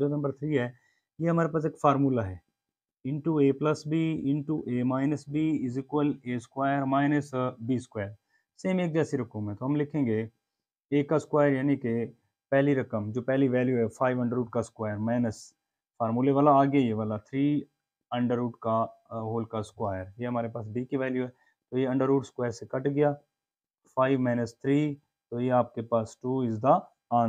जो number three है ये हमारे पास एक फार्मूला है into A plus B into A minus B is equal A square minus B square same एक जैसी रकम है तो हम लिखेंगे ए का स्क्वायर यानी कि पहली रकम जो पहली वैल्यू है फाइव अंडर रूट का स्क्वायर माइनस फार्मूले वाला आगे ये वाला थ्री अंडर रूट का होल का स्क्वायर ये हमारे पास बी की वैल्यू है तो ये अंडर रूट स्क्वायर से कट गया फाइव माइनस थ्री तो ये आपके पास टू इज़ द